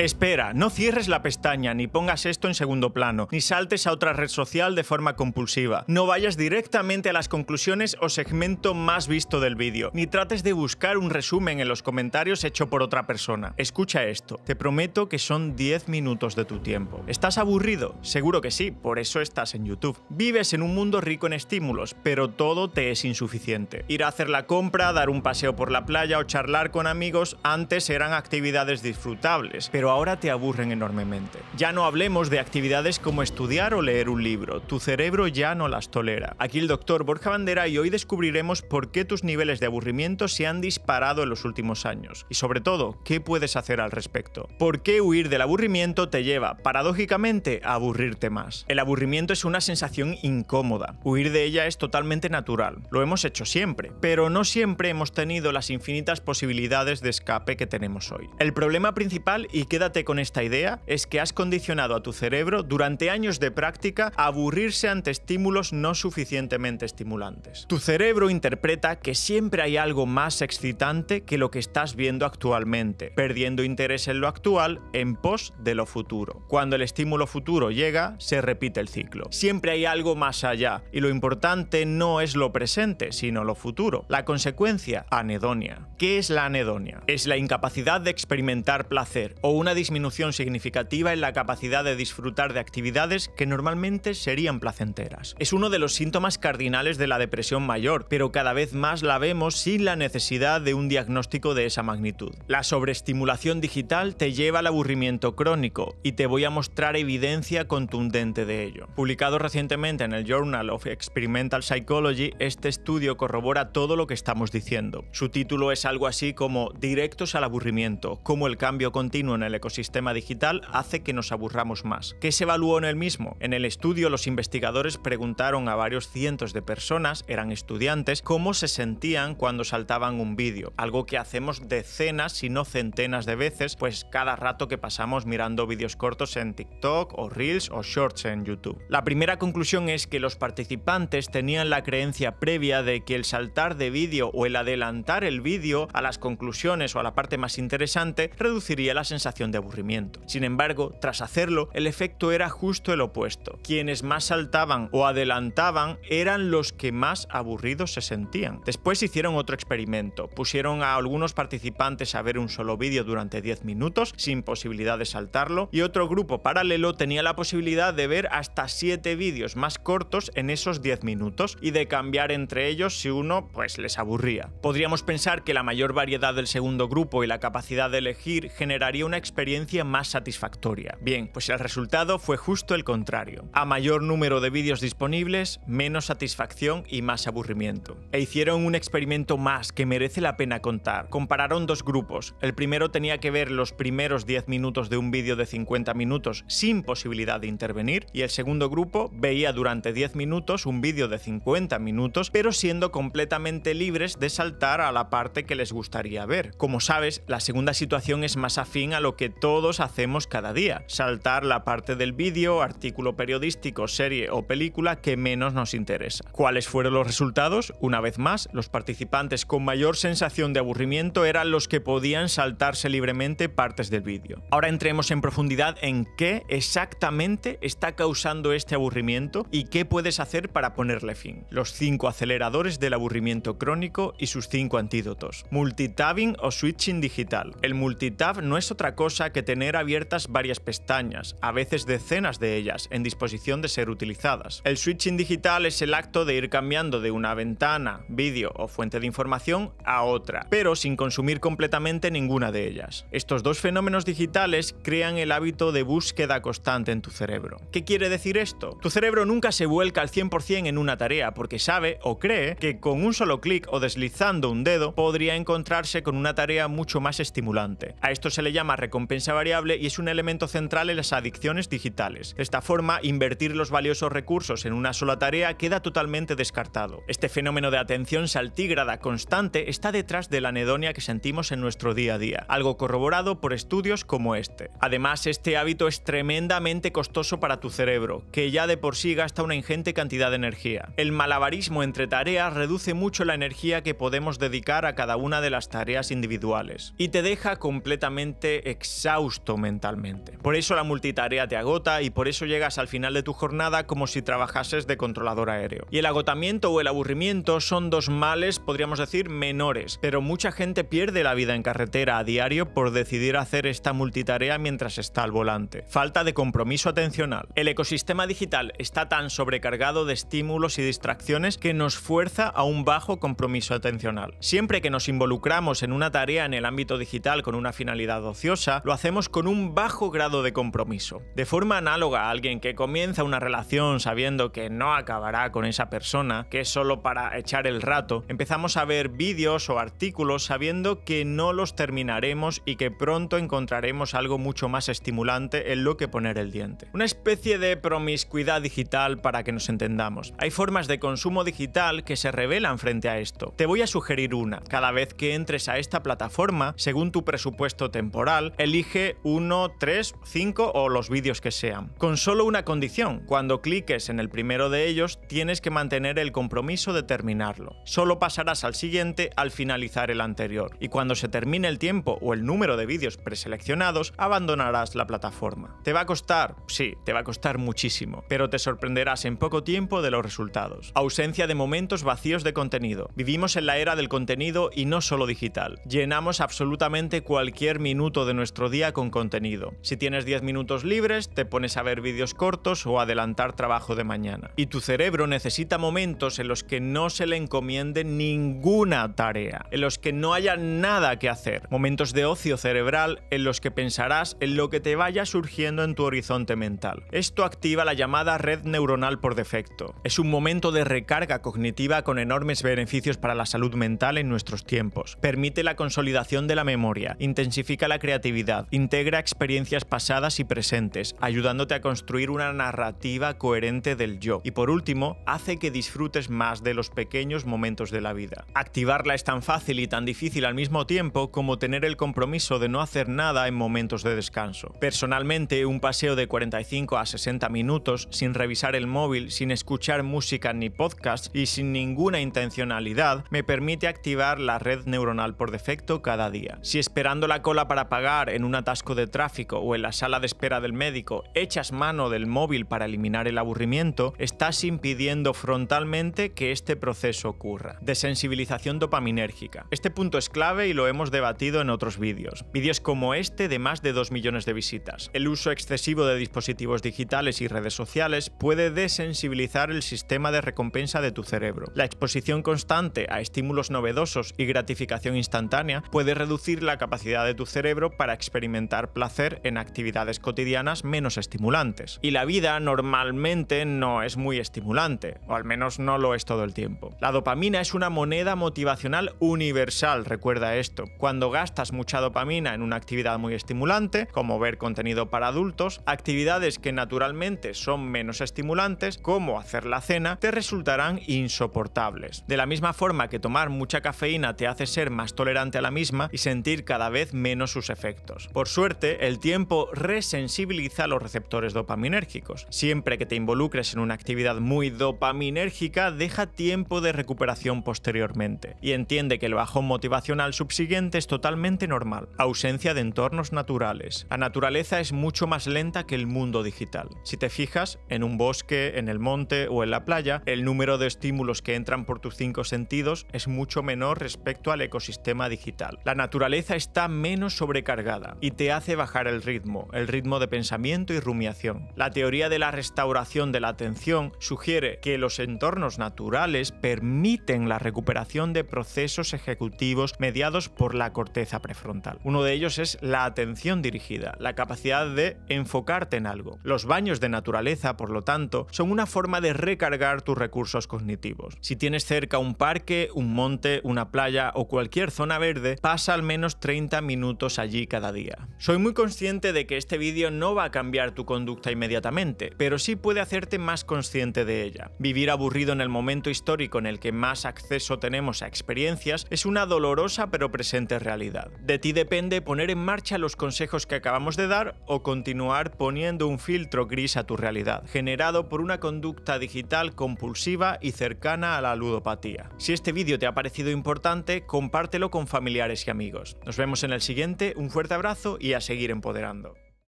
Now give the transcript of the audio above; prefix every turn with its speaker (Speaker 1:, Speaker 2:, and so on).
Speaker 1: Espera, no cierres la pestaña, ni pongas esto en segundo plano, ni saltes a otra red social de forma compulsiva. No vayas directamente a las conclusiones o segmento más visto del vídeo, ni trates de buscar un resumen en los comentarios hecho por otra persona. Escucha esto, te prometo que son 10 minutos de tu tiempo. ¿Estás aburrido? Seguro que sí, por eso estás en YouTube. Vives en un mundo rico en estímulos, pero todo te es insuficiente. Ir a hacer la compra, dar un paseo por la playa o charlar con amigos antes eran actividades disfrutables, pero ahora te aburren enormemente. Ya no hablemos de actividades como estudiar o leer un libro, tu cerebro ya no las tolera. Aquí el doctor Borja Bandera y hoy descubriremos por qué tus niveles de aburrimiento se han disparado en los últimos años y sobre todo, qué puedes hacer al respecto. ¿Por qué huir del aburrimiento te lleva, paradójicamente, a aburrirte más? El aburrimiento es una sensación incómoda. Huir de ella es totalmente natural, lo hemos hecho siempre, pero no siempre hemos tenido las infinitas posibilidades de escape que tenemos hoy. El problema principal y que quédate con esta idea, es que has condicionado a tu cerebro durante años de práctica a aburrirse ante estímulos no suficientemente estimulantes. Tu cerebro interpreta que siempre hay algo más excitante que lo que estás viendo actualmente, perdiendo interés en lo actual en pos de lo futuro. Cuando el estímulo futuro llega, se repite el ciclo. Siempre hay algo más allá, y lo importante no es lo presente, sino lo futuro. La consecuencia, anedonia. ¿Qué es la anedonia? Es la incapacidad de experimentar placer o una disminución significativa en la capacidad de disfrutar de actividades que normalmente serían placenteras. Es uno de los síntomas cardinales de la depresión mayor, pero cada vez más la vemos sin la necesidad de un diagnóstico de esa magnitud. La sobreestimulación digital te lleva al aburrimiento crónico y te voy a mostrar evidencia contundente de ello. Publicado recientemente en el Journal of Experimental Psychology, este estudio corrobora todo lo que estamos diciendo. Su título es algo así como Directos al aburrimiento, como el cambio continuo en el el ecosistema digital hace que nos aburramos más. ¿Qué se evaluó en el mismo? En el estudio los investigadores preguntaron a varios cientos de personas, eran estudiantes, cómo se sentían cuando saltaban un vídeo, algo que hacemos decenas si no centenas de veces, pues cada rato que pasamos mirando vídeos cortos en TikTok o Reels o Shorts en YouTube. La primera conclusión es que los participantes tenían la creencia previa de que el saltar de vídeo o el adelantar el vídeo a las conclusiones o a la parte más interesante reduciría la sensación de aburrimiento. Sin embargo, tras hacerlo, el efecto era justo el opuesto. Quienes más saltaban o adelantaban eran los que más aburridos se sentían. Después hicieron otro experimento. Pusieron a algunos participantes a ver un solo vídeo durante 10 minutos, sin posibilidad de saltarlo, y otro grupo paralelo tenía la posibilidad de ver hasta 7 vídeos más cortos en esos 10 minutos y de cambiar entre ellos si uno pues les aburría. Podríamos pensar que la mayor variedad del segundo grupo y la capacidad de elegir generaría una experiencia más satisfactoria. Bien, pues el resultado fue justo el contrario. A mayor número de vídeos disponibles, menos satisfacción y más aburrimiento. E hicieron un experimento más que merece la pena contar. Compararon dos grupos. El primero tenía que ver los primeros 10 minutos de un vídeo de 50 minutos sin posibilidad de intervenir y el segundo grupo veía durante 10 minutos un vídeo de 50 minutos pero siendo completamente libres de saltar a la parte que les gustaría ver. Como sabes, la segunda situación es más afín a lo que que todos hacemos cada día, saltar la parte del vídeo, artículo periodístico, serie o película que menos nos interesa. ¿Cuáles fueron los resultados? Una vez más, los participantes con mayor sensación de aburrimiento eran los que podían saltarse libremente partes del vídeo. Ahora entremos en profundidad en qué exactamente está causando este aburrimiento y qué puedes hacer para ponerle fin. Los cinco aceleradores del aburrimiento crónico y sus cinco antídotos. multitabbing o switching digital. El multitab no es otra cosa que tener abiertas varias pestañas, a veces decenas de ellas, en disposición de ser utilizadas. El switching digital es el acto de ir cambiando de una ventana, vídeo o fuente de información a otra, pero sin consumir completamente ninguna de ellas. Estos dos fenómenos digitales crean el hábito de búsqueda constante en tu cerebro. ¿Qué quiere decir esto? Tu cerebro nunca se vuelca al 100% en una tarea porque sabe o cree que con un solo clic o deslizando un dedo podría encontrarse con una tarea mucho más estimulante. A esto se le llama recomendación Compensa variable y es un elemento central en las adicciones digitales. De esta forma, invertir los valiosos recursos en una sola tarea queda totalmente descartado. Este fenómeno de atención saltígrada constante está detrás de la anedonia que sentimos en nuestro día a día, algo corroborado por estudios como este. Además, este hábito es tremendamente costoso para tu cerebro, que ya de por sí gasta una ingente cantidad de energía. El malabarismo entre tareas reduce mucho la energía que podemos dedicar a cada una de las tareas individuales y te deja completamente exhausto exhausto mentalmente. Por eso la multitarea te agota y por eso llegas al final de tu jornada como si trabajases de controlador aéreo. Y el agotamiento o el aburrimiento son dos males, podríamos decir, menores, pero mucha gente pierde la vida en carretera a diario por decidir hacer esta multitarea mientras está al volante. Falta de compromiso atencional. El ecosistema digital está tan sobrecargado de estímulos y distracciones que nos fuerza a un bajo compromiso atencional. Siempre que nos involucramos en una tarea en el ámbito digital con una finalidad ociosa, lo hacemos con un bajo grado de compromiso. De forma análoga a alguien que comienza una relación sabiendo que no acabará con esa persona, que es solo para echar el rato, empezamos a ver vídeos o artículos sabiendo que no los terminaremos y que pronto encontraremos algo mucho más estimulante en lo que poner el diente. Una especie de promiscuidad digital para que nos entendamos. Hay formas de consumo digital que se revelan frente a esto. Te voy a sugerir una. Cada vez que entres a esta plataforma, según tu presupuesto temporal, elige 1, 3, 5 o los vídeos que sean. Con solo una condición, cuando cliques en el primero de ellos tienes que mantener el compromiso de terminarlo. Solo pasarás al siguiente al finalizar el anterior y cuando se termine el tiempo o el número de vídeos preseleccionados abandonarás la plataforma. ¿Te va a costar? Sí, te va a costar muchísimo, pero te sorprenderás en poco tiempo de los resultados. Ausencia de momentos vacíos de contenido. Vivimos en la era del contenido y no solo digital. Llenamos absolutamente cualquier minuto de nuestro día con contenido. Si tienes 10 minutos libres, te pones a ver vídeos cortos o adelantar trabajo de mañana. Y tu cerebro necesita momentos en los que no se le encomiende ninguna tarea, en los que no haya nada que hacer, momentos de ocio cerebral en los que pensarás en lo que te vaya surgiendo en tu horizonte mental. Esto activa la llamada red neuronal por defecto. Es un momento de recarga cognitiva con enormes beneficios para la salud mental en nuestros tiempos. Permite la consolidación de la memoria, intensifica la creatividad, Integra experiencias pasadas y presentes, ayudándote a construir una narrativa coherente del yo. Y por último, hace que disfrutes más de los pequeños momentos de la vida. Activarla es tan fácil y tan difícil al mismo tiempo como tener el compromiso de no hacer nada en momentos de descanso. Personalmente, un paseo de 45 a 60 minutos sin revisar el móvil, sin escuchar música ni podcast y sin ninguna intencionalidad me permite activar la red neuronal por defecto cada día. Si esperando la cola para pagar en un atasco de tráfico o en la sala de espera del médico, echas mano del móvil para eliminar el aburrimiento, estás impidiendo frontalmente que este proceso ocurra. Desensibilización dopaminérgica. Este punto es clave y lo hemos debatido en otros vídeos. Vídeos como este de más de 2 millones de visitas. El uso excesivo de dispositivos digitales y redes sociales puede desensibilizar el sistema de recompensa de tu cerebro. La exposición constante a estímulos novedosos y gratificación instantánea puede reducir la capacidad de tu cerebro para experimentar placer en actividades cotidianas menos estimulantes. Y la vida normalmente no es muy estimulante, o al menos no lo es todo el tiempo. La dopamina es una moneda motivacional universal, recuerda esto. Cuando gastas mucha dopamina en una actividad muy estimulante, como ver contenido para adultos, actividades que naturalmente son menos estimulantes, como hacer la cena, te resultarán insoportables. De la misma forma que tomar mucha cafeína te hace ser más tolerante a la misma y sentir cada vez menos sus efectos. Por suerte, el tiempo resensibiliza los receptores dopaminérgicos. Siempre que te involucres en una actividad muy dopaminérgica, deja tiempo de recuperación posteriormente y entiende que el bajón motivacional subsiguiente es totalmente normal. Ausencia de entornos naturales. La naturaleza es mucho más lenta que el mundo digital. Si te fijas, en un bosque, en el monte o en la playa, el número de estímulos que entran por tus cinco sentidos es mucho menor respecto al ecosistema digital. La naturaleza está menos sobrecargada y te hace bajar el ritmo, el ritmo de pensamiento y rumiación. La teoría de la restauración de la atención sugiere que los entornos naturales permiten la recuperación de procesos ejecutivos mediados por la corteza prefrontal. Uno de ellos es la atención dirigida, la capacidad de enfocarte en algo. Los baños de naturaleza, por lo tanto, son una forma de recargar tus recursos cognitivos. Si tienes cerca un parque, un monte, una playa o cualquier zona verde, pasa al menos 30 minutos allí cada día. Soy muy consciente de que este vídeo no va a cambiar tu conducta inmediatamente, pero sí puede hacerte más consciente de ella. Vivir aburrido en el momento histórico en el que más acceso tenemos a experiencias es una dolorosa pero presente realidad. De ti depende poner en marcha los consejos que acabamos de dar o continuar poniendo un filtro gris a tu realidad, generado por una conducta digital compulsiva y cercana a la ludopatía. Si este vídeo te ha parecido importante, compártelo con familiares y amigos. Nos vemos en el siguiente, un fuerte abrazo y a seguir empoderando.